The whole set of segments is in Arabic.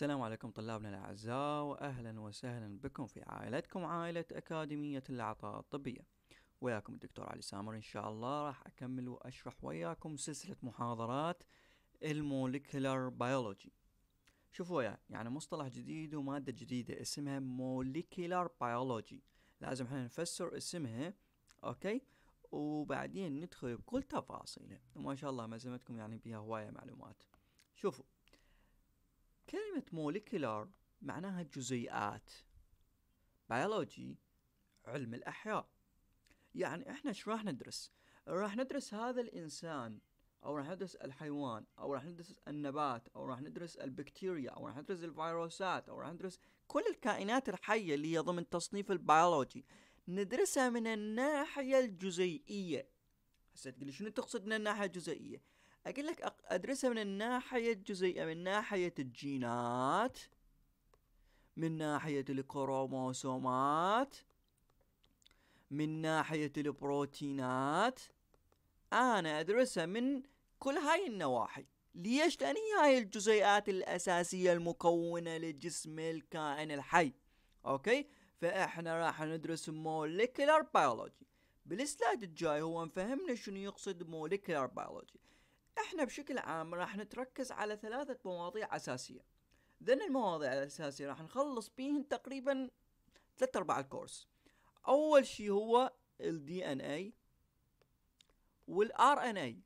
السلام عليكم طلابنا الأعزاء وأهلا وسهلا بكم في عائلتكم عائلة أكاديمية العطاء الطبية وياكم الدكتور علي سامر إن شاء الله راح أكمل وأشرح وياكم سلسلة محاضرات الموليكولار بيولوجي شوفوا يا يعني مصطلح جديد ومادة جديدة اسمها موليكولار بيولوجي لازم احنا نفسر اسمها أوكي وبعدين ندخل بكل تفاصيله وما شاء الله مزمتكم يعني بها هواية معلومات شوفوا كلمة موليكيلار معناها جزيئات بيولوجي علم الأحياء يعني إحنا إيش راح ندرس؟ راح ندرس هذا الإنسان أو راح ندرس الحيوان أو راح ندرس النبات أو راح ندرس البكتيريا أو راح ندرس الفيروسات أو راح ندرس كل الكائنات الحية اللي هي ضمن تصنيف البيولوجي ندرسها من الناحية الجزيئية هسه تقولي شنو تقصد من الناحية الجزيئية؟ اقول لك ادرسها من الناحيه الجزيئه من ناحيه الجينات من ناحيه الكروموسومات من ناحيه البروتينات انا ادرسها من كل هاي النواحي ليش لان هي هاي الجزيئات الاساسيه المكونه لجسم الكائن الحي اوكي فاحنا راح ندرس موليكولار بيولوجي بالسلايد الجاي هو مفهمنا شنو يقصد موليكولار بيولوجي احنا بشكل عام راح نتركز على ثلاثة مواضيع أساسية ذن المواضيع الأساسية راح نخلص بيهن تقريبا ثلاثة أرباع الكورس أول شيء هو ال DNA إيه وال RNA إيه.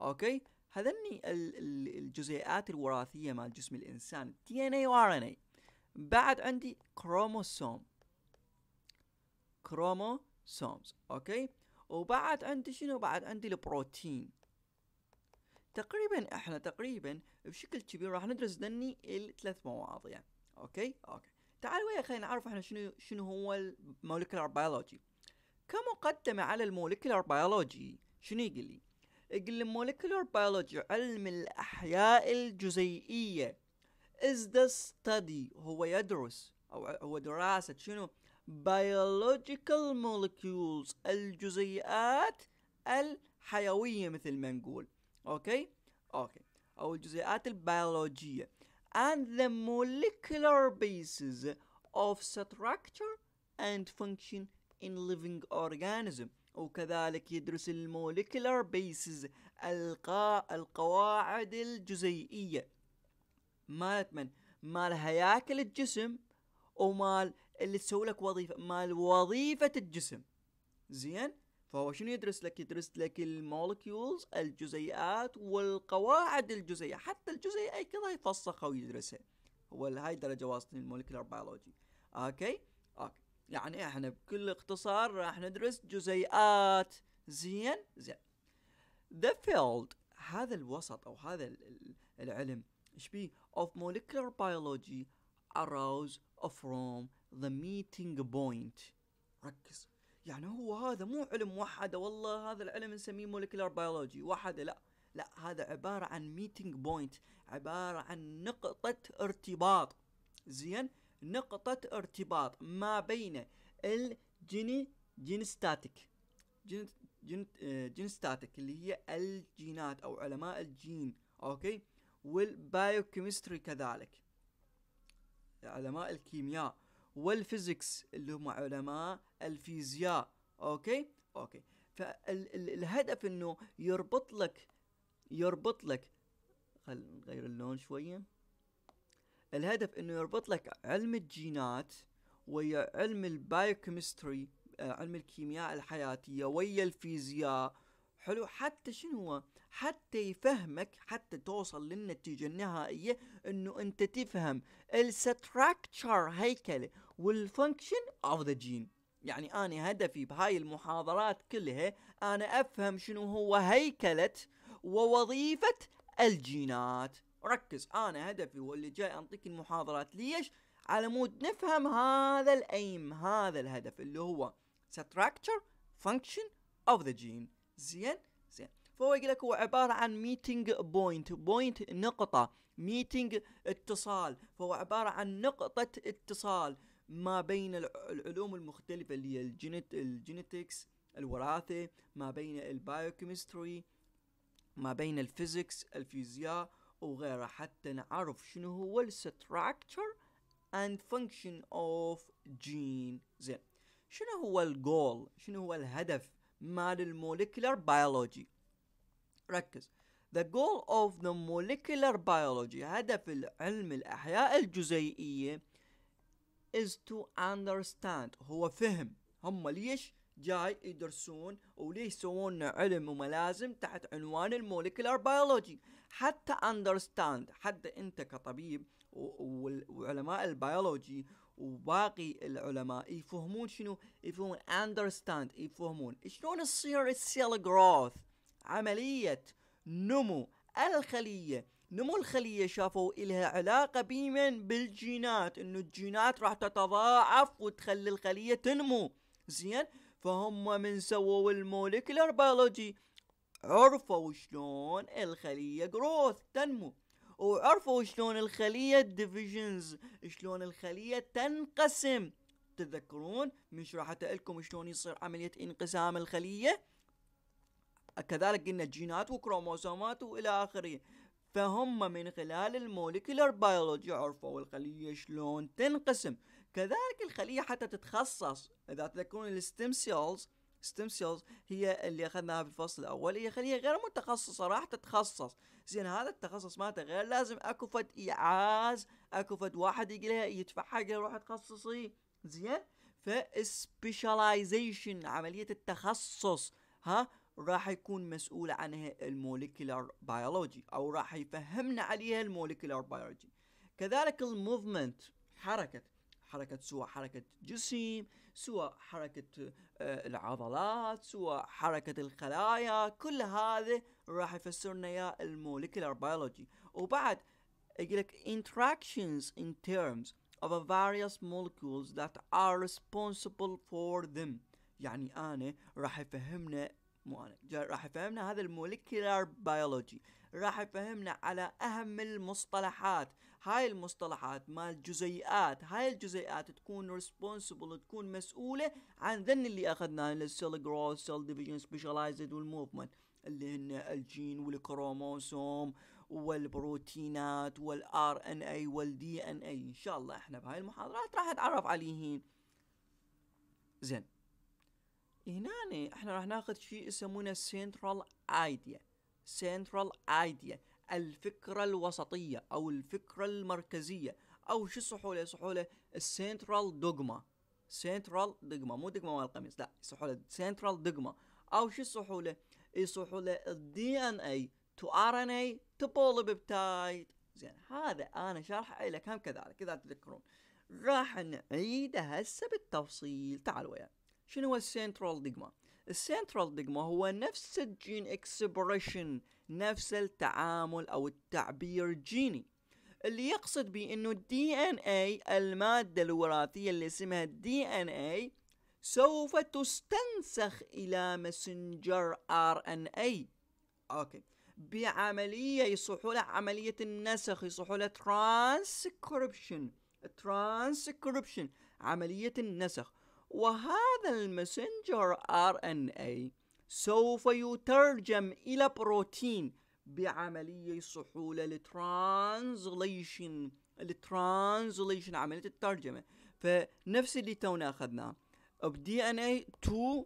أوكي هذني الجزيئات الوراثية مال جسم الإنسان DNA إيه و RNA بعد عندي كروموسوم كروموسومز أوكي وبعد عندي شنو بعد عندي البروتين تقريبا احنا تقريبا بشكل كبير راح ندرس ذني الثلاث مواضيع اوكي اوكي تعال ويا خلينا نعرف احنا شنو شنو هو المولكيولار بيولوجي كمقدمة على المولكيولار بيولوجي شنو يقول لي؟ يقول لي المولكيولار بيولوجي علم الأحياء الجزيئية is the study هو يدرس أو هو دراسة شنو؟ biological molecules الجزيئات الحيوية مثل ما نقول اوكي اوكي او الجزيئات البيولوجية and the molecular bases of structure and function in living organism وكذلك يدرس الموليكولار بيسز القا القواعد الجزيئية مالت من؟ مال هياكل الجسم ومال اللي تسوي لك وظيفة مال وظيفة الجسم زين فهو شنو يدرس لك يدرس لك المولكيولز الجزيئات والقواعد الجزيئة حتى الجزيئة كذا يفسخها ويدرسها هو هاي درجة واصلين المولكيولر بيولوجي اوكي اوكي يعني احنا بكل اختصار راح ندرس جزيئات زين زين ذا فيلد هذا الوسط او هذا العلم ايش بيه of molecular biology arose from the meeting point ركز يعني هو هذا مو علم موحدة والله هذا العلم نسميه مولكيولار بيولوجي وحده لا لا هذا عبارة عن ميتنج بوينت عبارة عن نقطة ارتباط زين نقطة ارتباط ما بين الجيني جينستاتيك جين جين جينستاتيك اللي هي الجينات او علماء الجين اوكي والبايوكيمستري كذلك علماء الكيمياء والفيزيكس اللي هم علماء الفيزياء اوكي اوكي فالهدف انه يربط لك يربط لك خل نغير اللون شويه الهدف انه يربط لك علم الجينات ويا علم البايوكيمستري آه، علم الكيمياء الحياتيه ويا الفيزياء حلو حتى شنو هو حتى يفهمك حتى توصل للنتيجة النهائية انه انت تفهم الستراكتشر هيكلة والفانكشن اوف ذا جين يعني انا هدفي بهاي المحاضرات كلها انا افهم شنو هو هيكله ووظيفه الجينات ركز انا هدفي واللي جاي انطيك المحاضرات ليش على مود نفهم هذا الايم هذا الهدف اللي هو ستراكشر فانكشن اوف ذا جين زين زين فهو يقول لك هو عبارة عن ميتنج بوينت بوينت نقطة ميتنج اتصال فهو عبارة عن نقطة اتصال ما بين العلوم المختلفة اللي هي الجينيت الجينيتكس الوراثة ما بين البايوكيمستري ما بين الفيزيكس الفيزياء وغيرها حتى نعرف شنو هو الستراكتشر اند فانكشن اوف جين زين شنو هو الجول شنو هو الهدف مال الموليكولار بايولوجي ركز The goal of the molecular biology هدف العلم الأحياء الجزيئية is to understand هو فهم هم ليش جاي يدرسون وليش يسوون علم وملازم تحت عنوان المولكيولار بيولوجي حتى understand حتى انت كطبيب وعلماء البيولوجي وباقي العلماء يفهمون شنو يفهمون understand يفهمون شلون تصير السيل جروث عملية نمو الخلية نمو الخلية شافوا إلها علاقة بمن بالجينات إنه الجينات راح تتضاعف وتخلي الخلية تنمو زين فهم من سووا الموليكولر بيولوجي عرفوا شلون الخلية جروث تنمو وعرفوا شلون الخلية ديفيجنز شلون الخلية تنقسم تتذكرون من شرحت لكم شلون يصير عملية انقسام الخلية كذلك قلنا جينات وكروموسومات والى اخره فهم من خلال المولكيولر بيولوجي عرفوا الخلية شلون تنقسم كذلك الخلية حتى تتخصص إذا تذكرون الستيم سيلز ستيم سيلز هي اللي اخذناها في الفصل الاول هي خليه غير متخصصه راح تتخصص زين هذا التخصص مالته غير لازم اكو فد ايعاز اكو فد واحد يجي لها يدفع حق يروح تخصصي زين فسبيشاليزيشن عمليه التخصص ها راح يكون مسؤول عنها الموليكولار بيولوجي او راح يفهمنا عليها الموليكولار بيولوجي كذلك الموفمنت حركة حركة سواء حركة جسم سواء حركة آه، العضلات سواء حركة الخلايا كل هذا راح يفسرنا يا الموليكولار بيولوجي وبعد يقول لك interactions in terms of various molecules that are responsible for them يعني أنا راح يفهمنا مو انا راح يفهمنا هذا الموليكيولار بايولوجي راح يفهمنا على اهم المصطلحات هاي المصطلحات مال الجزيئات هاي الجزيئات تكون ريسبونسبل تكون مسؤوله عن ذن اللي اخذناه السيل جروث سيل ديفيجن سبيشاليزد والموفمنت اللي هن الجين والكروموسوم والبروتينات والار ان اي والدي ان اي ان شاء الله احنا بهاي المحاضرات راح نتعرف عليهن زين هنا احنا راح ناخذ شيء يسمونه سنترال ايديا سنترال ايديا الفكرة الوسطية او الفكرة المركزية او شو صحوله له له السنترال دوغما سنترال دوغما مو دوغما مال القميص لا صحوله له سنترال دوغما او شو صحوله له له الدي ان اي تو ار ان اي تو بوليبتايد زين هذا انا شارحه لك هم كذلك اذا تذكرون راح نعيده هسه بالتفصيل تعالوا وياي يعني. شنو هو السنترال ديجما السنترال ديجما هو نفس الجين اكسبريشن نفس التعامل او التعبير الجيني اللي يقصد به انه الدي ان اي الماده الوراثيه اللي اسمها الدي ان اي سوف تستنسخ الى مسنجر ار ان اي اوكي بعمليه يصحوا لها عمليه النسخ يصحوا لها ترانسكريبشن ترانسكريبشن عمليه النسخ وهذا المسنجر ار ان اي سوف يترجم الى بروتين بعمليه صحول الترانزليشن الترانزليشن عمليه الترجمه فنفس اللي تونا اخذناه بدي ان اي تو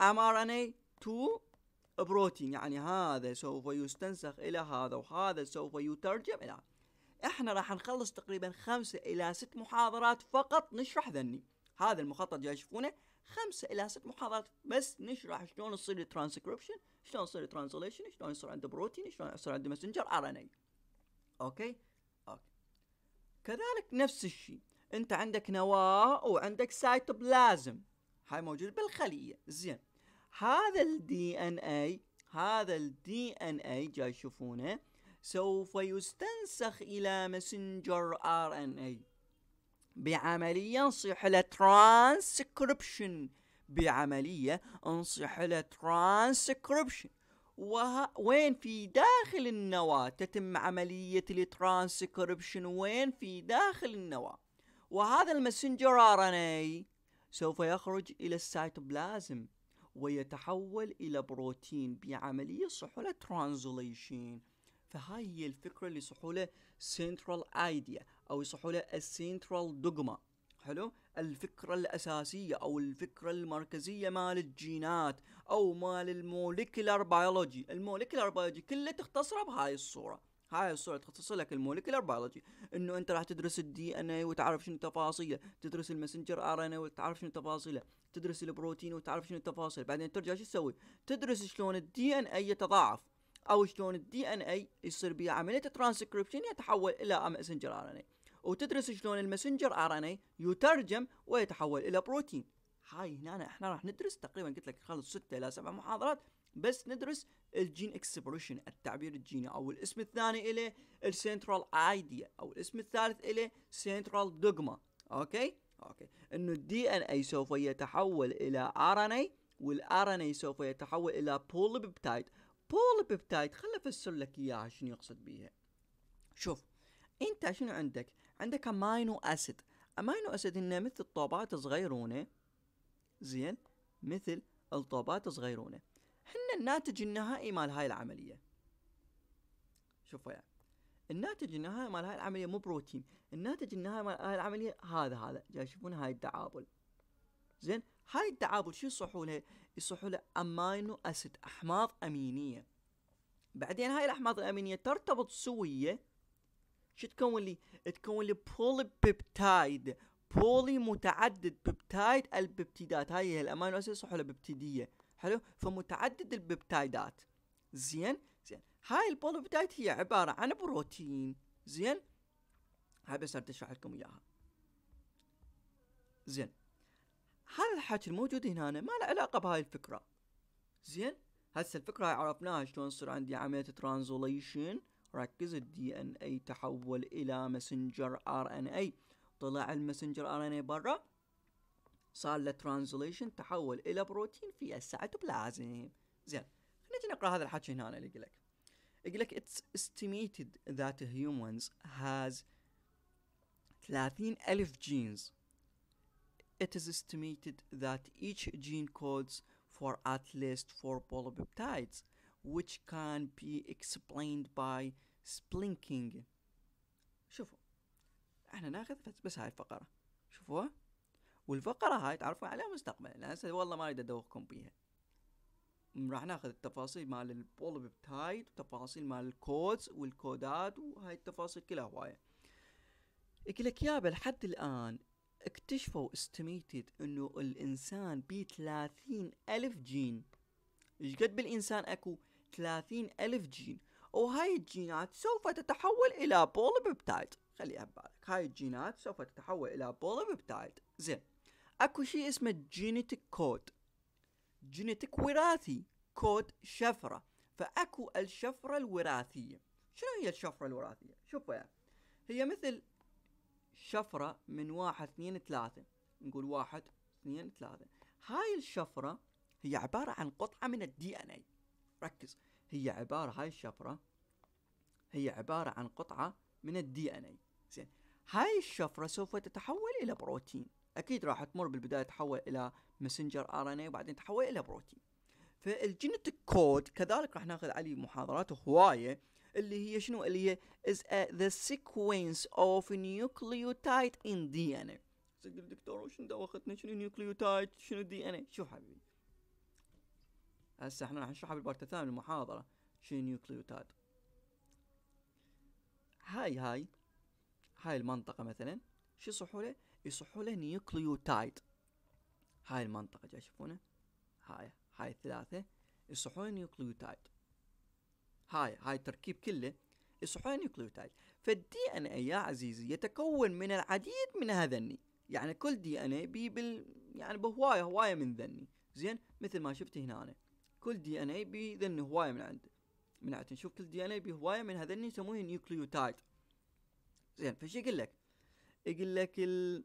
ام ار ان اي تو بروتين يعني هذا سوف يستنسخ الى هذا وهذا سوف يترجم الى احنا راح نخلص تقريبا خمسة الى ست محاضرات فقط نشرح ذني هذا المخطط جاي يشوفونه خمسة إلى ست محاضرات بس نشرح شلون يصير الترانسكربشن شلون يصير الترانسليشن شلون يصير عنده بروتين شلون يصير عنده مسنجر ار ان اي اوكي اوكي كذلك نفس الشيء انت عندك نواه وعندك سايتوبلازم هاي موجود بالخليه زين هذا الدي ان اي هذا الدي ان اي جاي تشوفونه سوف يستنسخ الى مسنجر ار ان اي بعملية نصيح لترانسكريبشن بعملية نصيح لترانسكريبشن وين في داخل النواة تتم عملية الترانسكريبشن وين في داخل النواة وهذا المسنجر ار ان اي سوف يخرج الى السيتوبلازم ويتحول الى بروتين بعملية صحولة ترانزليشن فهاي هي الفكرة اللي يصحوا له سنترال ايديا او يصحوا له السنترال دوغما حلو الفكرة الأساسية أو الفكرة المركزية مال الجينات أو مال الموليكولار بيولوجي الموليكولار بيولوجي كله تختصره بهاي الصورة هاي الصورة تختصر لك الموليكولار بيولوجي انه انت راح تدرس الدي ان اي وتعرف شنو تفاصيله، تدرس المسنجر ار ان اي وتعرف شنو تفاصيله، تدرس البروتين وتعرف شنو تفاصيله، بعدين ترجع شو تسوي؟ تدرس شلون الدي ان اي يتضاعف، او شلون الدي ان اي يصير بيه عمليه ترانسكريبشن يتحول الى مسنجر ار ان اي وتدرس شلون المسنجر ار ان اي يترجم ويتحول الى بروتين هاي هنا احنا راح ندرس تقريبا قلت لك خلص ستة الى سبع محاضرات بس ندرس الجين اكسبريشن التعبير الجيني او الاسم الثاني اليه السنترال ايديا او الاسم الثالث اليه سنترال دوغما اوكي اوكي انه الدي ان اي سوف يتحول الى ار ان اي والار ان اي سوف يتحول الى بوليبتايد بيبتايد خل افسر لك اياها شنو يقصد بيها شوف انت شنو عندك عندك امينو اسيد امينو اسيد انه مثل طوبات صغيرونه زين مثل الطوبات صغيرونه هن الناتج النهائي مال هاي العمليه شوفوا يعني الناتج النهائي مال هاي العمليه مو بروتين الناتج النهائي مال هاي العمليه هذا هذا جاي تشوفون هاي الدعابل زين هاي التعابد شو يصحوا لها؟ يصحوا لها امينو اسيد احماض امينيه بعدين هاي الاحماض الامينيه ترتبط سويه شو تكون لي؟ تكون لي بولي بيبتايد بولي متعدد بيبتايد الببتيدات هاي هي الامينو اسيد يصحوا لها ببتيديه حلو؟ فمتعدد الببتايدات زين؟ زين هاي بيبتايد هي عباره عن بروتين زين؟ هاي بس اشرح لكم اياها زين هذا الحكي الموجود هنا أنا ما له علاقة بهاي الفكرة زين هسه الفكرة عرفناها شلون يصير عندي عملية ترانزليشن ركز الدي ان اي تحول الى مسنجر ار ان اي طلع المسنجر ار ان اي برا صار له ترانزليشن تحول الى بروتين في السيتوبلازم زين خلينا نقرا هذا الحكي هنا انا اللي لك يقول لك it's estimated that humans هاز 30 ألف جينز it is estimated that each gene codes for at least four polypeptides, which can be explained by splinking. شوفوا احنا ناخذ بس هاي الفقرة شوفوها والفقرة هاي تعرفوا عليها مستقبلا هسه والله ما اريد ادوخكم بيها راح ناخذ التفاصيل مال البوليبتايد وتفاصيل مال الكودز والكودات وهاي التفاصيل كلها هواية اقول لك يابا لحد الان اكتشفوا استميتد انه الانسان بيه 30 الف جين ايش قد بالانسان اكو 30 الف جين وهاي الجينات سوف تتحول الى بوليبيبتايد خليها ببالك هاي الجينات سوف تتحول الى بوليبيبتايد زين اكو شيء اسمه جينيتك كود جينيتك وراثي كود شفرة فاكو الشفرة الوراثية شنو هي الشفرة الوراثية شوفوا هي مثل شفرة من واحد اثنين ثلاثة نقول واحد اثنين ثلاثة هاي الشفرة هي عبارة عن قطعة من الدي ان اي ركز هي عبارة هاي الشفرة هي عبارة عن قطعة من الدي ان اي زين هاي الشفرة سوف تتحول إلى بروتين أكيد راح تمر بالبداية تحول إلى مسنجر ار ان اي وبعدين تحول إلى بروتين فالجينيتك كود كذلك راح ناخذ عليه محاضرات هواية اللي هي شنو اللي هي is the sequence of nucleotide in DNA تقول دكتور وش انت واخذنا شنو نيوكليوتايد شنو دي ان اي شو حبيبي هسه احنا راح نشرحها بالبارت الثاني من المحاضره شنو نيوكليوتايد هاي هاي هاي المنطقه مثلا شو يصحوا له يصحوا له نيوكليوتايد هاي المنطقه جاي شوفونه هاي هاي الثلاثه يصحوا له نيوكليوتايد هاي هاي التركيب كله يصبحون نيوكليوتايد فالدي ان اي يا عزيزي يتكون من العديد من هذني يعني كل دي ان اي بي بال يعني بهوايه هوايه من ذني زين مثل ما شفت هنا أنا. كل دي ان اي بي ذن هوايه من عنده من عند نشوف كل دي ان اي بي هوايه من هذني يسموه نيوكليوتايد زين فش يقول لك يقول لك ال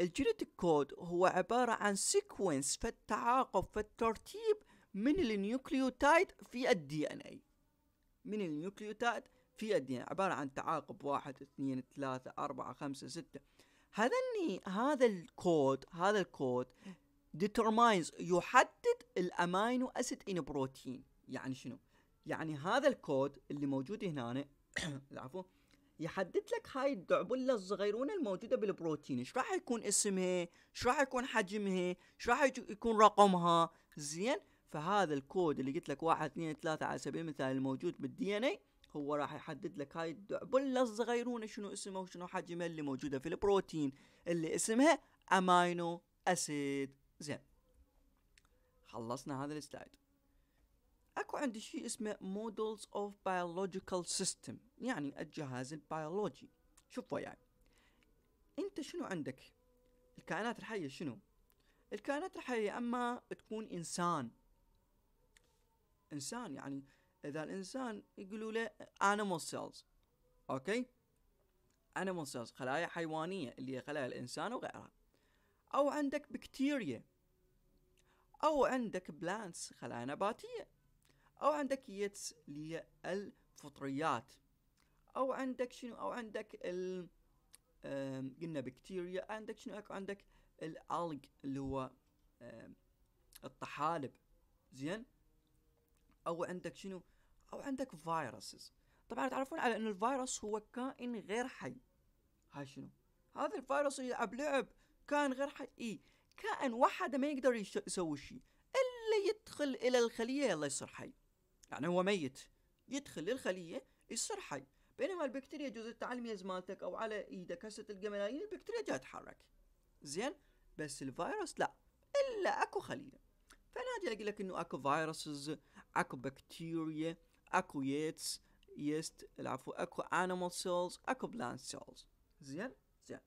الجينيتك كود هو عبارة عن سيكونس فالتعاقب فالترتيب من النيوكليوتايد في الدي ان اي من النيوكليوتايد في الدي ان عبارة عن تعاقب واحد اثنين ثلاثة أربعة خمسة ستة هذا هذا الكود هذا الكود determines يحدد الامينو اسيد ان بروتين يعني شنو؟ يعني هذا الكود اللي موجود هنا العفو يحدد لك هاي الدعبلة الصغيرونة الموجودة بالبروتين ايش راح يكون اسمها ايش راح يكون حجمها ايش راح يكون رقمها زين فهذا الكود اللي قلت لك واحد اثنين ثلاثة على سبيل المثال الموجود بالدي ان اي هو راح يحدد لك هاي الدعبلة الصغيرونة شنو اسمها وشنو حجمها اللي موجودة في البروتين اللي اسمها امينو اسيد زين خلصنا هذا السلايد اكو عندي شيء اسمه مودلز اوف بايولوجيكال سيستم يعني الجهاز البيولوجي شوفوا يعني انت شنو عندك الكائنات الحية شنو الكائنات الحية اما تكون انسان انسان يعني اذا الانسان يقولوا له animal cells اوكي animal cells خلايا حيوانيه اللي هي خلايا الانسان وغيرها او عندك بكتيريا او عندك بلانتس خلايا نباتيه او عندك يتس اللي هي الفطريات او عندك شنو او عندك ال قلنا بكتيريا عندك شنو اكو عندك الالج اللي هو الطحالب زين او عندك شنو او عندك فيروسز طبعا تعرفون على ان الفيروس هو كائن غير حي هاي شنو هذا الفيروس يلعب لعب كائن غير حي اي كائن وحده ما يقدر يسوي شيء الا يدخل الى الخليه يلا يصير حي يعني هو ميت يدخل للخليه يصير حي بينما البكتيريا جزء التعلميز مالتك او على ايدك هسه تلقى ملايين البكتيريا جاي تتحرك زين بس الفيروس لا الا اكو خليه فانا اجي اقول لك انه اكو فيروسز اكو بكتيريا اكو ييتس يست العفو اكو animal cells اكو plant cells زين زين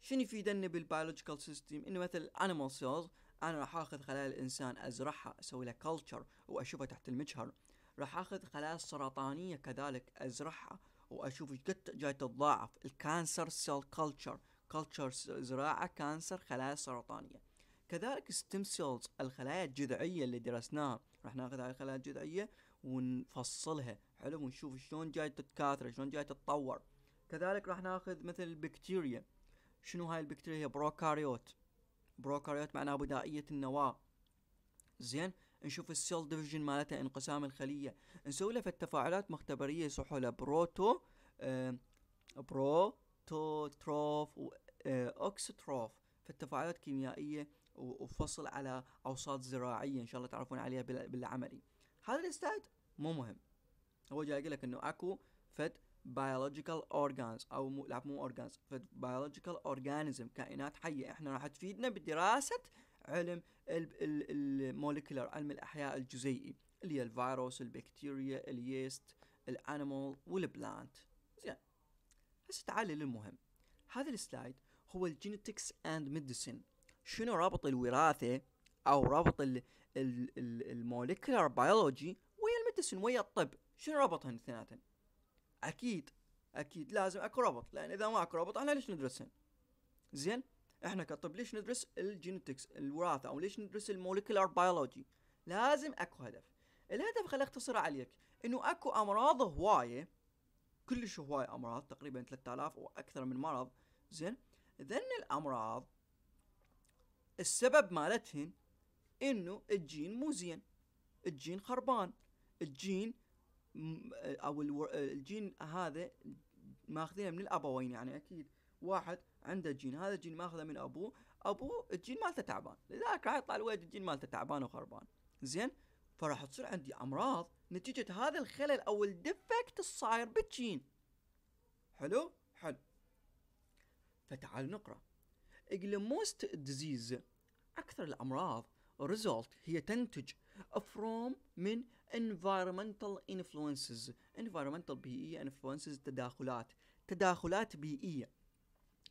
شنو يفيدنا بالبيولوجيكال سيستم انه مثل animal cells انا راح اخذ خلايا الانسان ازرعها اسوي لها كلتشر واشوفها تحت المجهر راح اخذ خلايا سرطانيه كذلك ازرعها واشوف ايش قد جاي تتضاعف الكانسر سيل كلتشر كلتشر زراعه كانسر خلايا سرطانيه كذلك ستيم سيلز الخلايا الجذعية اللي درسناها راح ناخذ هاي الخلايا الجذعية ونفصلها حلو ونشوف شلون جاي تتكاثر شلون جاي تتطور كذلك راح ناخذ مثل البكتيريا شنو هاي البكتيريا هي بروكاريوت بروكاريوت معناها بدائية النواة زين نشوف السيل ديفيجن مالتها انقسام الخلية نسوي لها تفاعلات مختبرية يصحوا لها بروتو آه بروتوتروف و آه في التفاعلات الكيميائية وفصل على اوساط زراعيه ان شاء الله تعرفون عليها بالعملي هذا الاستاد مو مهم هو جاي يقول لك انه اكو فد بايولوجيكال اورجانز او لا مو اورجانز فد بايولوجيكال اورجانيزم كائنات حيه احنا راح تفيدنا بدراسه علم الموليكيولر علم الاحياء الجزيئي اللي هي الفيروس البكتيريا اليست الانيمال والبلانت زين هسه تعال للمهم هذا السلايد هو الجينيتكس اند ميديسن شنو رابط الوراثه او رابط الموليكولار بيولوجي ويا المدسن ويا الطب شنو رابطهن اثنيناتهم اكيد اكيد لازم اكو رابط لان اذا ما اكو رابط احنا ليش ندرسهن زين احنا كطب ليش ندرس الجينيتكس الوراثه او ليش ندرس الموليكولار بيولوجي لازم اكو هدف الهدف خلي اختصر عليك انه اكو امراض هوايه كلش هوايه امراض تقريبا 3000 واكثر من مرض زين ذن الامراض السبب مالتهن انه الجين مو زين الجين خربان الجين او الجين هذا ماخذينه من الابوين يعني اكيد واحد عنده جين هذا الجين ماخذه من ابوه ابوه الجين مالته تعبان لذلك راح يطلع الولد الجين مالته تعبان وخربان زين فراح تصير عندي امراض نتيجه هذا الخلل او الديفكت الصاير بالجين حلو حلو فتعال نقرا موست ديزيز أكثر الأمراض result هي تنتج from من environmental influences environmental بيئية e influences تداخلات تداخلات بيئية e.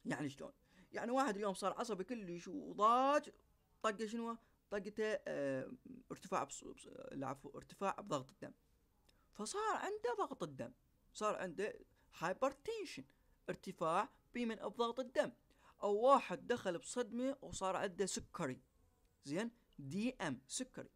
يعني شلون يعني واحد اليوم صار عصبي كلش وضاج طقه شنو طقته اه ارتفاع العفو ارتفاع بضغط الدم فصار عنده ضغط الدم صار عنده هايبرتنشن ارتفاع بمن بضغط الدم او واحد دخل بصدمه وصار عنده سكري زين دي ام سكري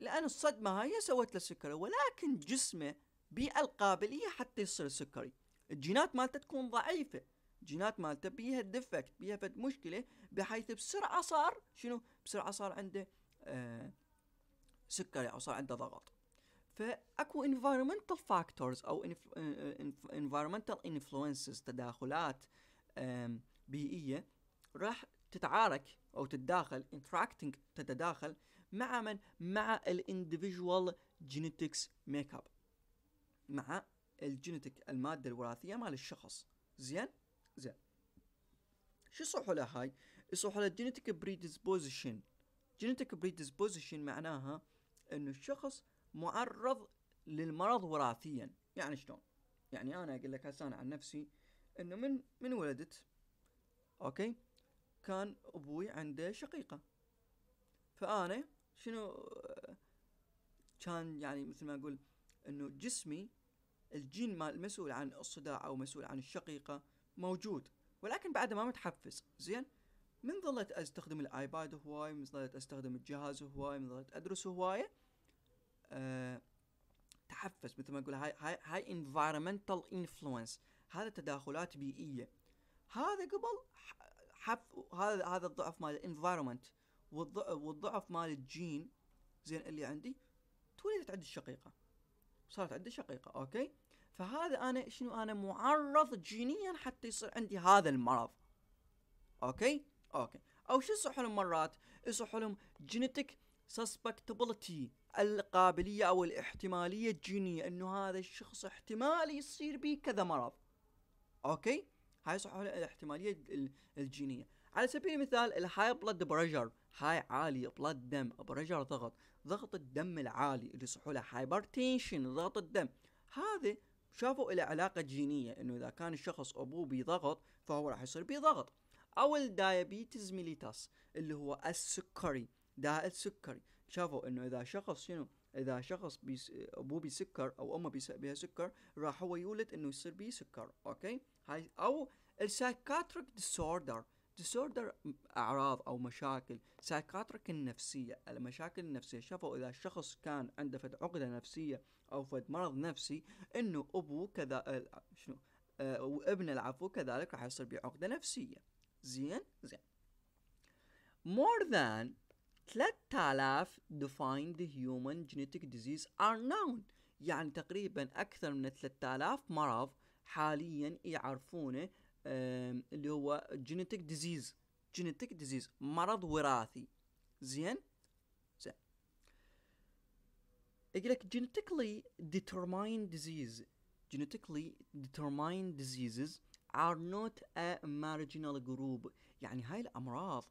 لان الصدمه هاي سوت له سكري ولكن جسمه بيئه القابليه حتى يصير سكري الجينات مالته تكون ضعيفه الجينات مالته بيها ديفكت بيها فد مشكله بحيث بسرعه صار شنو بسرعه صار عنده آه سكري او صار عنده ضغط فاكو انفايرمنتال فاكتورز او انفايرمنتال انفلونسز آه، آه، تداخلات آه بيئيه راح تتعارك او تتداخل انتراكتنج تتداخل مع من مع الانديفيدوال جينيتكس ميك اب مع الجينيتك الماده الوراثيه مال الشخص زين زين شو يصيحوا له هاي يصيحوا له جينيتك بريديسبوزيشن جينيتك بريديسبوزيشن معناها انه الشخص معرض للمرض وراثيا يعني شلون يعني انا اقول لك هسه عن نفسي انه من من ولدت اوكي كان ابوي عنده شقيقة فانا شنو كان يعني مثل ما اقول انه جسمي الجين مال المسؤول عن الصداع او مسؤول عن الشقيقة موجود ولكن بعد ما متحفز زين من ظلت استخدم الايباد هواي من ظلت استخدم الجهاز هواي من ظلت ادرس هواي أه تحفز مثل ما اقول هاي هاي هاي انفايرمنتال influence هذا تداخلات بيئية هذا قبل حف هذا هذا الضعف مال الانفايرمنت والضعف مال الجين زين اللي عندي تولدت عندي الشقيقه صارت عندي شقيقه اوكي فهذا انا شنو انا معرض جينيا حتى يصير عندي هذا المرض اوكي اوكي او شو يصح لهم مرات يصح لهم جينيتك سسبكتابيلتي القابلية أو الاحتمالية الجينية أنه هذا الشخص احتمال يصير به كذا مرض أوكي يصحوا لها الاحتماليه الجينيه على سبيل المثال الهاي بلاد بريشر هاي عالي بلاد دم بريشر ضغط ضغط الدم العالي اللي يصحوا له هايبرتنشن ضغط الدم هذا شافوا له علاقه جينيه انه اذا كان الشخص ابوه بضغط فهو راح يصير بضغط او الدايابيتس ميليتاس اللي هو السكري داء السكري شافوا انه اذا شخص شنو اذا شخص بيس ابوه بيسكر او امه بيها سكر راح هو يولد انه يصير بيه سكر اوكي هاي او السايكاتريك ديسوردر ديسوردر اعراض او مشاكل سايكاتريك النفسيه المشاكل النفسيه شافوا اذا الشخص كان عنده فد عقده نفسيه او فد مرض نفسي انه ابوه كذا آه، شنو أه وابنه العفو كذلك راح يصير بعقده نفسيه زين زين more than 3000 defined human genetic disease are known يعني تقريبا أكثر من 3000 مرض حاليا يعرفونه اللي هو genetic disease genetic disease مرض وراثي زين زين يقول لك genetically determined disease genetically determined diseases are not a marginal group يعني هاي الأمراض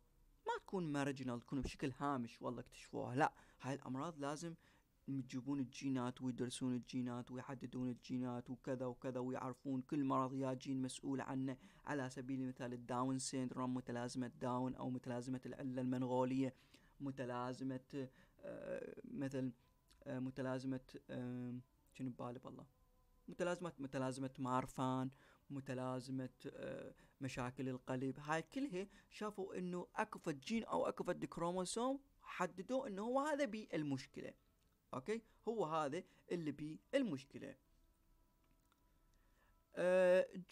ما تكون مارجنال تكون بشكل هامش والله اكتشفوها لا هاي الامراض لازم يجيبون الجينات ويدرسون الجينات ويحددون الجينات وكذا وكذا ويعرفون كل مرض يا جين مسؤول عنه على سبيل المثال الداون سيندروم متلازمة داون أو متلازمة العلة المنغولية متلازمة آه، مثل آه، متلازمة شنو ببالي والله متلازمة متلازمة مارفان متلازمه آه، مشاكل القلب هاي كلها شافوا انه اكو جين او اكو كروموسوم حددوا انه هو هذا بي المشكله اوكي هو هذا اللي بي المشكله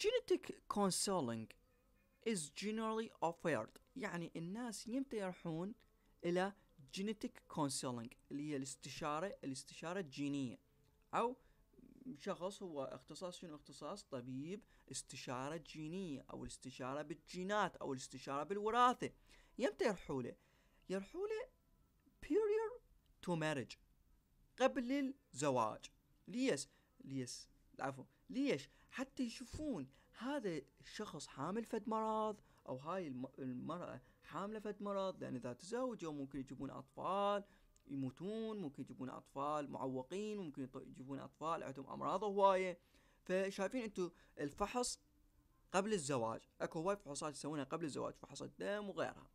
جينيتيك كونسولينج از جنرالي offered يعني الناس يمتى يروحون الى جينيتيك كونسولينج اللي هي الاستشارة الاستشارة الجينية او شخص هو اختصاص شنو اختصاص طبيب استشارة جينية أو الاستشارة بالجينات أو الاستشارة بالوراثة يمتى يرحولة؟ يرحولة prior to marriage قبل الزواج ليش؟ ليش؟ العفو ليش؟ حتى يشوفون هذا الشخص حامل فد مرض أو هاي المرأة حاملة فد مرض لأن إذا تزوجوا ممكن يجيبون أطفال يموتون ممكن يجيبون أطفال معوقين ممكن يجيبون أطفال عندهم أمراض هواية فشايفين انتو الفحص قبل الزواج اكو هواي فحوصات يسوونها قبل الزواج فحص الدم وغيرها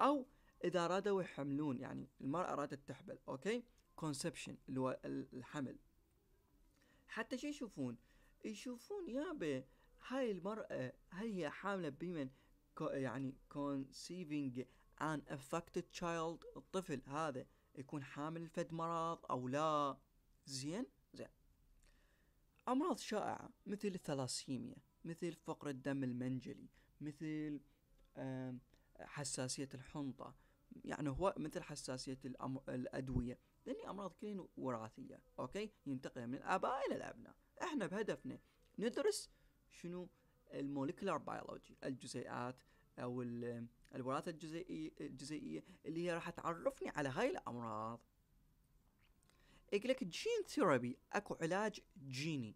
او اذا رادوا يحملون يعني المرأة ارادت تحبل اوكي كونسبشن اللي هو الحمل حتى شو يشوفون يشوفون يابا هاي المرأة هل هي حاملة بمن يعني conceiving an affected child الطفل هذا يكون حامل فد مرض او لا زين أمراض شائعة مثل الثلاسيميا مثل فقر الدم المنجلي مثل حساسية الحنطة يعني هو مثل حساسية الأدوية لأن أمراض كلين وراثية أوكي ينتقل من الآباء إلى الأبناء إحنا بهدفنا ندرس شنو الموليكولار بيولوجي الجزيئات أو الوراثة الجزيئية, الجزيئية اللي هي راح تعرفني على هاي الأمراض يقول لك جين ثيرابي اكو علاج جيني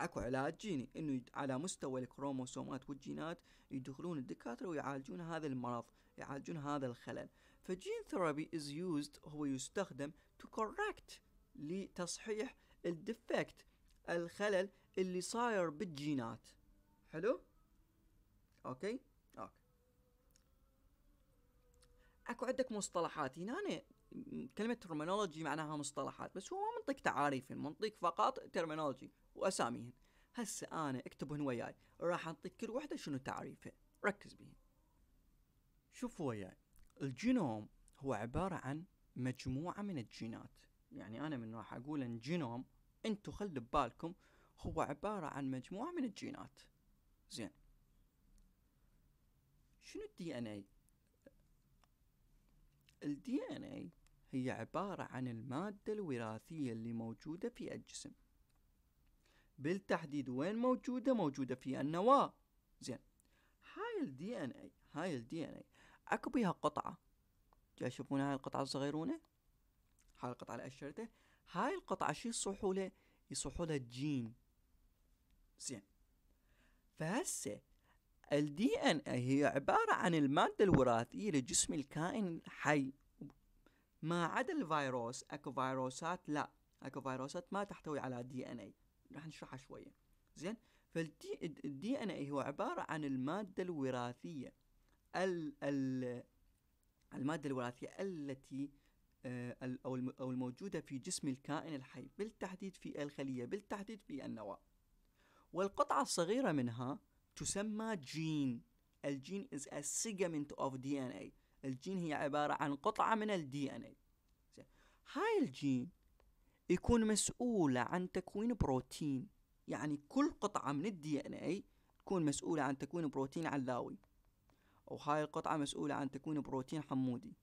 اكو علاج جيني انه على مستوى الكروموسومات والجينات يدخلون الدكاتره ويعالجون هذا المرض يعالجون هذا الخلل فجين ثيرابي از يوزد هو يستخدم تو كوركت لتصحيح الديفكت الخلل اللي صاير بالجينات حلو اوكي اكو عندك مصطلحات هنا أنا كلمة ترمينولوجي معناها مصطلحات بس هو ما منطق تعاريف منطق فقط ترمينولوجي واساميهن هسه انا اكتبهن وياي راح انطيك كل وحدة شنو تعريفه ركز بيهن شوفوا وياي الجينوم هو عبارة عن مجموعة من الجينات يعني أنا من راح أقول إن جينوم أنتو خلوا ببالكم هو عبارة عن مجموعة من الجينات زين شنو الدي ان اي الدي ان اي هي عبارة عن المادة الوراثية اللي موجودة في الجسم بالتحديد وين موجودة موجودة في النواة زين هاي الدي ان اي هاي الدي ان اي اكو بيها قطعة جاي تشوفون هاي القطعة الصغيرونة هاي القطعة اللي اشرته هاي القطعة شو يصحوا له يصحوا له الجين زين فهسه الدي ان اي هي عبارة عن المادة الوراثية لجسم الكائن الحي ما عدا الفيروس اكو فيروسات لا اكو فيروسات ما تحتوي على دي ان اي راح نشرحها شوية زين فالدي ان اي هو عبارة عن المادة الوراثية ال ال المادة الوراثية التي آه، أو الموجودة في جسم الكائن الحي بالتحديد في الخلية بالتحديد في النواة والقطعة الصغيرة منها تسمى جين الجين is a segment of DNA الجين هي عبارة عن قطعة من ال DNA هاي الجين يكون مسؤولة عن تكوين بروتين يعني كل قطعة من ال DNA تكون مسؤولة عن تكوين بروتين علاوي أو هاي القطعة مسؤولة عن تكوين بروتين حمودي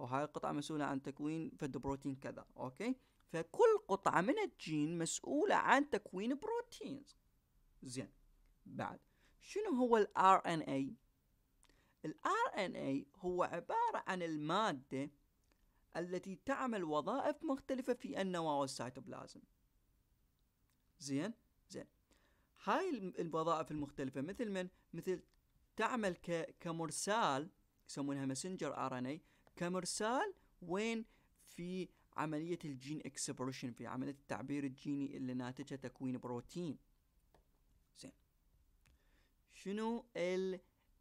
أو هاي القطعة مسؤولة عن تكوين فد بروتين كذا أوكي فكل قطعة من الجين مسؤولة عن تكوين بروتين زين بعد شنو هو ال RNA؟ ال RNA هو عبارة عن المادة التي تعمل وظائف مختلفة في النواة والسيتوبلازم زين زين هاي الوظائف المختلفة مثل من مثل تعمل ك... كمرسال يسمونها ماسنجر ار ان اي كمرسال وين في عملية الجين اكسبريشن في عملية التعبير الجيني اللي ناتجة تكوين بروتين شنو ال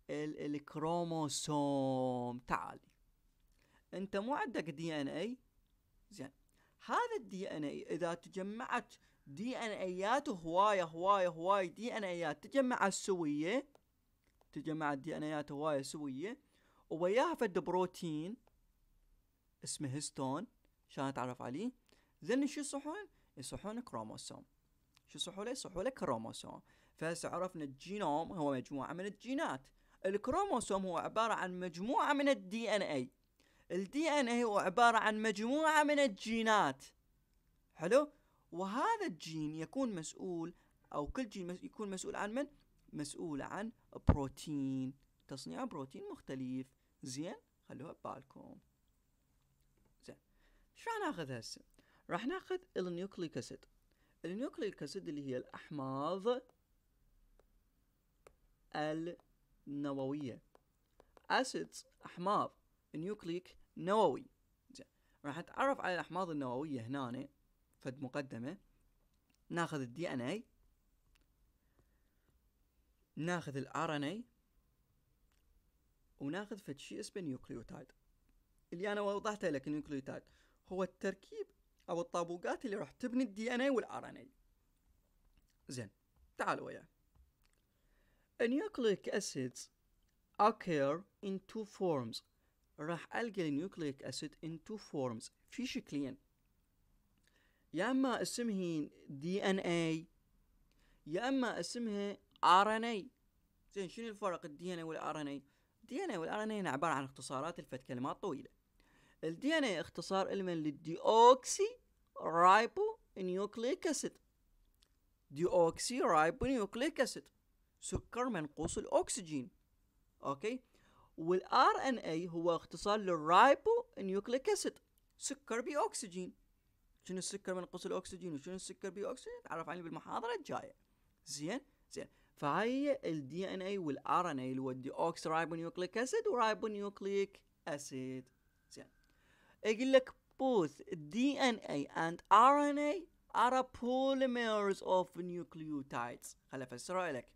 ال الكروموسوم تعال انت مو عندك دي ان اي زين هذا الدي ان اي اذا تجمعت دي ان ايات هوايه هوايه هوايه دي ان ايات تجمع السويه تجمع الدي ان ايات هوايه سويه وياها فد بروتين اسمه هيستون عشان اتعرف عليه زين شو يصحون؟ يصحون كروموسوم شو يصحون له؟ له كروموسوم فهسه عرفنا الجينوم هو مجموعة من الجينات الكروموسوم هو عبارة عن مجموعة من الدي ان اي الدي ان اي هو عبارة عن مجموعة من الجينات حلو وهذا الجين يكون مسؤول او كل جين يكون مسؤول عن من مسؤول عن بروتين تصنيع بروتين مختلف زين خلوها ببالكم زين شو راح ناخذ هسه راح ناخذ النيوكليك اسيد النيوكليك اسيد اللي هي الاحماض النووية اسيدز احماض نيوكليك نووي زين راح نتعرف على الاحماض النووية هنا فد مقدمة ناخذ الدي ان اي ناخذ الار ان اي وناخذ فد شيء اسمه نيوكليوتايد اللي انا وضحته لك النيوكليوتايد هو التركيب او الطابوقات اللي راح تبني الدي ان اي والار ان اي زين تعالوا وياي Nucleic acids occur in two forms راح ألقى nucleic acid in two forms في شكلين يا إما اسمهن DNA يا إما اسمها RNA. زين شنو الفرق ال DNA إي RNA؟ DNA إي؟ الدي إن عبارة عن اختصارات لفت كلمات طويلة ال DNA اختصار إلمن للديوكسي رايبو نيوكليك أسيد ديوكسي رايبو نيوكليك أسيد سكر منقوص الأكسجين أوكي والار ان اي هو اختصار للرايبو نيوكليك اسيد سكر بأكسجين شنو السكر منقوص الأكسجين وشنو السكر بأكسجين تعرف عليه بالمحاضرة الجاية زين زين فهي الدي ان اي والار ان اي اللي هو الدي اوكس رايبو نيوكليك اسيد ورايبو نيوكليك اسيد زين يقول لك both DNA and RNA are polymers of nucleotides خل افسرها لك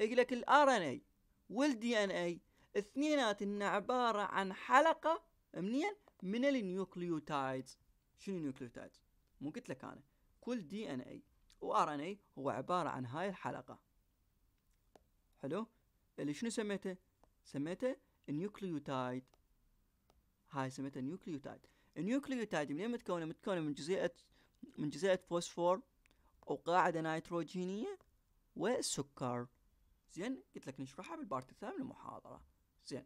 يقول لك الار ان اي والدي ان اي اثنيناتهن عباره عن حلقه منين؟ من النيوكليوتايدز شنو النيوكليوتايدز؟ مو قلت لك انا كل دي ان اي وار ان اي هو عباره عن هاي الحلقه حلو؟ اللي شنو سميته؟ سميته نيوكليوتايد هاي سميتها نيوكليوتايد النيوكليوتايد من متكونه؟ متكونه من جزيئه من جزيئه فوسفور وقاعده نيتروجينيه وسكر زين قلت لك نشرحها بالبارت الثاني من المحاضرة زين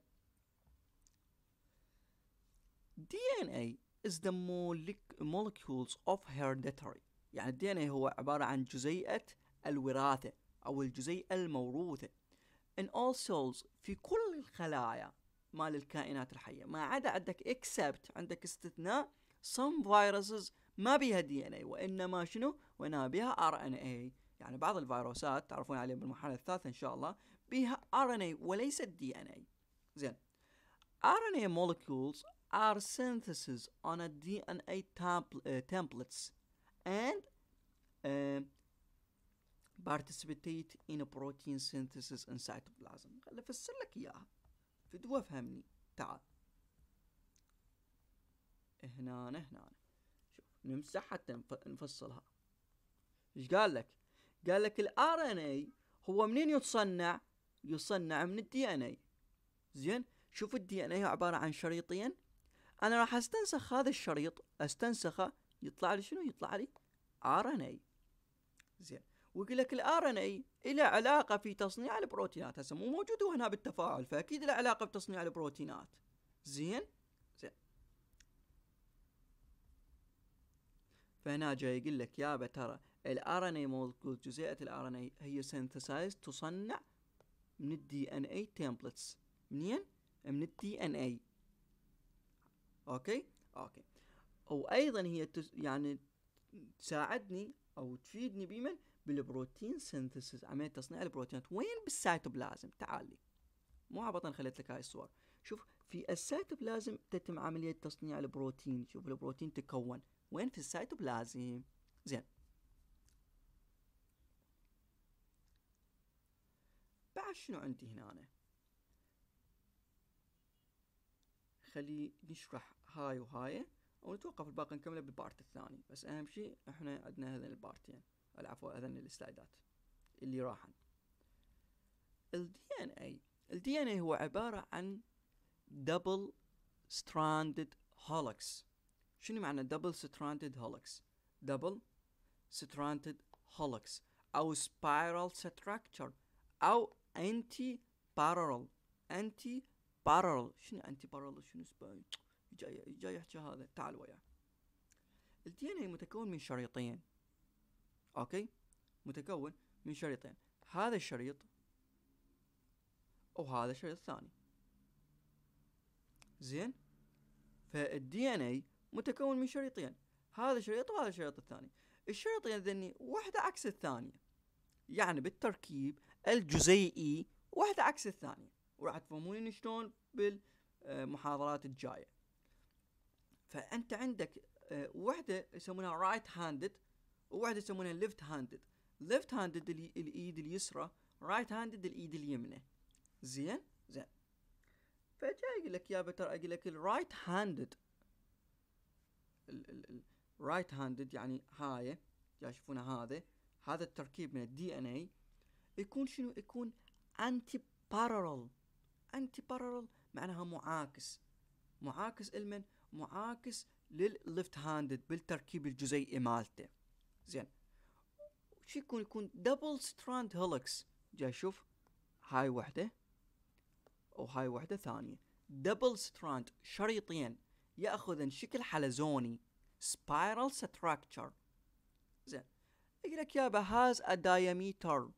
DNA is the molecules of hereditary يعني الدي ان اي هو عبارة عن جزيئة الوراثة أو الجزيئة الموروثة in all cells في كل الخلايا مال الكائنات الحية ما عدا عندك except عندك استثناء some viruses ما بيها دي ان اي وإنما شنو؟ وإنما بيها ار ان اي يعني بعض الفيروسات تعرفون عليه بالمرحلة الثالثة إن شاء الله بها RNA وليست DNA زين RNA إيه molecules are synthesis on a DNA templ uh, آه، templates and uh, participate in a protein synthesis in cytoplasm خلي أفسر لك إياها فدوى فهمني تعال هنا هنا شوف نمسح حتى نفصلها ايش قال لك قال لك الار ان اي هو منين يتصنع؟ يصنع من الدي ان اي زين شوف الدي ان اي عبارة عن شريطين انا راح استنسخ هذا الشريط استنسخه يطلع لي شنو يطلع لي ار ان اي زين ويقول لك الار ان اي له علاقه في تصنيع البروتينات هسه مو موجود هنا بالتفاعل فاكيد له علاقه بتصنيع البروتينات زين زين فهنا جاي يقول لك يابا ترى الار ان اي مولكول جزيئة الار ان اي هي سينثسايز تصنع من الدي ان اي تمبلتس منين؟ من الدي ان اي اوكي؟ اوكي وايضا هي تس يعني تساعدني او تفيدني بمن؟ بالبروتين سينثسيس عملية تصنيع البروتينات وين بالسيتوبلازم؟ تعال لي مو عبطا خليت لك هاي الصور شوف في السيتوبلازم تتم عملية تصنيع البروتين شوف البروتين تكون وين في السيتوبلازم زين شنو عندي هنا أنا. خلي نشرح هاي وهاي ونتوقف الباقي نكمله بالبارت الثاني بس أهم شيء احنا عندنا هذين البارتين العفو هذين السلايدات اللي راحن الدي ان اي الدي ان اي هو عبارة عن دبل ستراندد هولكس شنو معنى دبل ستراندد هولكس دبل ستراندد هولكس أو سبايرال ستراكتشر أو انتي بارل انتي بارل شنو انتي بارل شنو اسمه جاي جاي يحكي هذا تعال وياه الدي ان اي متكون من شريطين اوكي متكون من شريطين هذا الشريط وهذا الشريط الثاني زين فالدي ان اي متكون من شريطين هذا الشريط وهذا الشريط الثاني الشريطين ذني واحدة عكس الثانية يعني بالتركيب الجزيئي واحدة عكس الثانية وراح تفهمون شلون بالمحاضرات الجاية فأنت عندك آه، وحدة يسمونها رايت هاندد وواحدة يسمونها ليفت هاندد ليفت هاندد الإيد اليسرى رايت هاندد الإيد اليمنى زين زين فجاي يقول لك يا بتر اقول لك الرايت هاندد الرايت هاندد يعني هاي شوفونا هذا هذا التركيب من الدي ان اي يكون شنو يكون انتي بارالل انتي بارالل معناها معاكس معاكس المن معاكس للليفت هاندد بالتركيب الجزيئي مالته زين شو يكون يكون دبل ستراند هيلكس جاي شوف هاي وحده وهاي وحده ثانيه دبل ستراند شريطين ياخذن شكل حلزوني spiral structure زين يقول لك يابا هاز ا دايميتر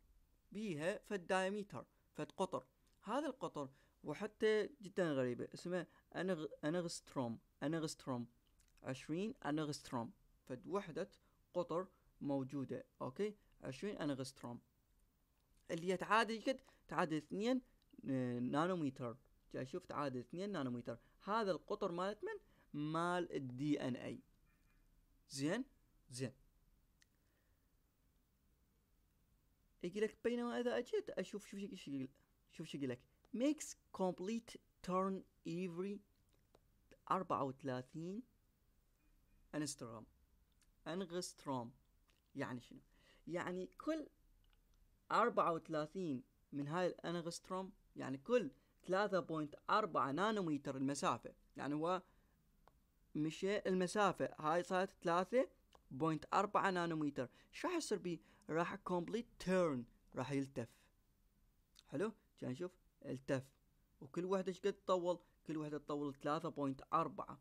بيها فد دايميتر فد قطر هذا القطر وحتى جدا غريبة اسمه أنغ... أنغستروم أنغستروم عشرين أنغستروم فد وحدة قطر موجودة أوكي عشرين أنغستروم اللي يتعادل تعادل قد تعادل اثنين آه، نانومتر جاي شوف تعادل اثنين نانومتر هذا القطر مالت من مال الدي ان اي زين زين يجي لك بينما إذا أجيت أشوف شوف شكل شوف شو لك makes complete turn every 34 انسترام انغستروم يعني شنو؟ يعني كل 34 من هاي الانغستروم يعني كل 3.4 نانومتر المسافة يعني هو مشي المسافة هاي صارت 3.4 نانومتر شو راح يصير بيه؟ راح كومبليت تيرن راح يلتف حلو عشان نشوف التف وكل وحدة ايش قد تطول كل وحدة تطول 3.4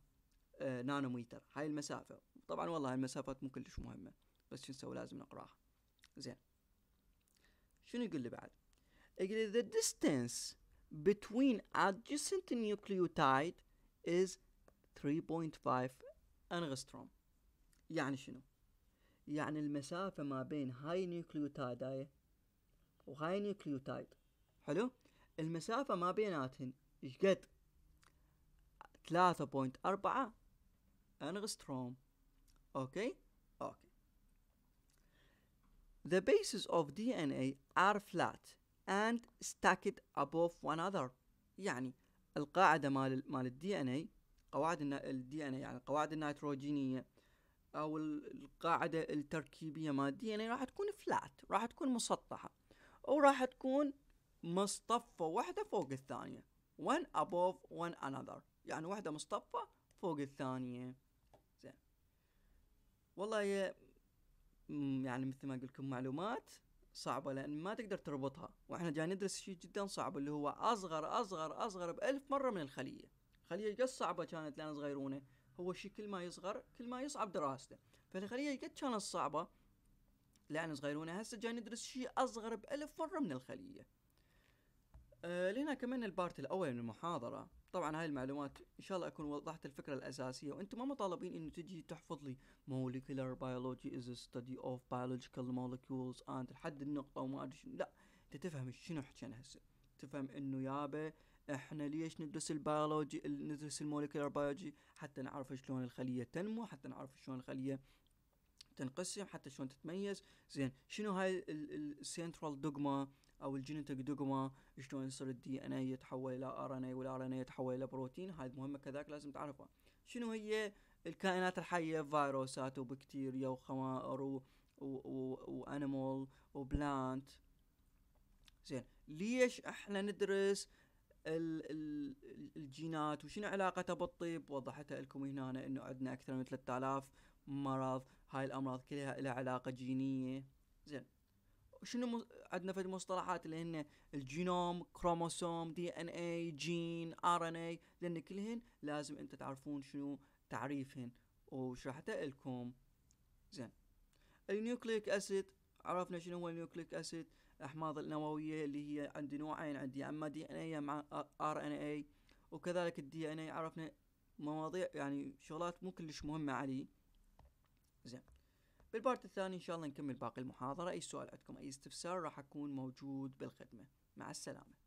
آه نانومتر هاي المسافة طبعا والله هاي المسافات مو كلش مهمة بس شو نسوي لازم نقراها زين شنو يقول لي بعد يقول لي the distance between adjacent nucleotide is 3.5 angstrom يعني شنو يعني المسافة ما بين هاي نيوكليوتايد وهاي نيوكليوتايد حلو المسافة ما بيناتهن شقد 3.4 أنغستروم أوكي أوكي The bases of DNA are flat and stacked above one another يعني القاعدة مال مال الدي ان اي قواعد الدي ان اي يعني القواعد النيتروجينية او القاعدة التركيبية ماديا يعني راح تكون فلات راح تكون مسطحة وراح تكون مصطفة واحدة فوق الثانية one above one another يعني واحدة مصطفة فوق الثانية زين والله يا يعني مثل ما اقول لكم معلومات صعبة لأن ما تقدر تربطها وإحنا جاي ندرس شيء جدا صعب اللي هو أصغر أصغر أصغر بألف مرة من الخلية الخلية قص صعبة كانت لأن صغيرونة هو شيء كل ما يصغر كل ما يصعب دراسته فالخلية قد كانت صعبة لأن صغيرونه هسه جاي ندرس شيء أصغر بألف مرة من الخلية أه لهنا كمان البارت الأول من المحاضرة طبعا هاي المعلومات ان شاء الله اكون وضحت الفكره الاساسيه وانتم ما مطالبين انه تجي تحفظ لي molecular biology is a study of biological molecules and لحد النقطه وما ادري شنو لا انت تفهم شنو حكينا هسه تفهم انه يابا احنا ليش ندرس البيولوجي ندرس الموليكولار بيولوجي حتى نعرف شلون الخليه تنمو حتى نعرف شلون الخليه تنقسم حتى شلون تتميز زين شنو هاي السنترال دوغما او الجينيتك دوغما شلون يصير الدي ان اي يتحول الى ار ان اي والار ان اي يتحول الى بروتين هاي المهمه كذلك لازم تعرفها شنو هي الكائنات الحيه فيروسات وبكتيريا وخمائر وانيمال وبلانت زين ليش احنا ندرس الجينات وشنو علاقتها بالطب وضحتها لكم هنا انه عندنا اكثر من 3000 مرض هاي الامراض كلها لها علاقه جينيه زين شنو عندنا في المصطلحات اللي هن الجينوم كروموسوم دي ان اي جين ار ان اي لان كلهن لازم انت تعرفون شنو تعريفهن وشرحته لكم زين النيوكليك اسيد عرفنا شنو هو النيوكليك اسيد الأحماض النووية اللي هي عندي نوعين عندي أما يعني دي إن إيه يعني مع آر إن إيه وكذلك الدي إن إيه عرفنا مواضيع يعني شغلات مو كلش مهمة علي زين بالبارت الثاني إن شاء الله نكمل باقي المحاضرة أي سؤال عندكم أي استفسار راح أكون موجود بالخدمة مع السلامة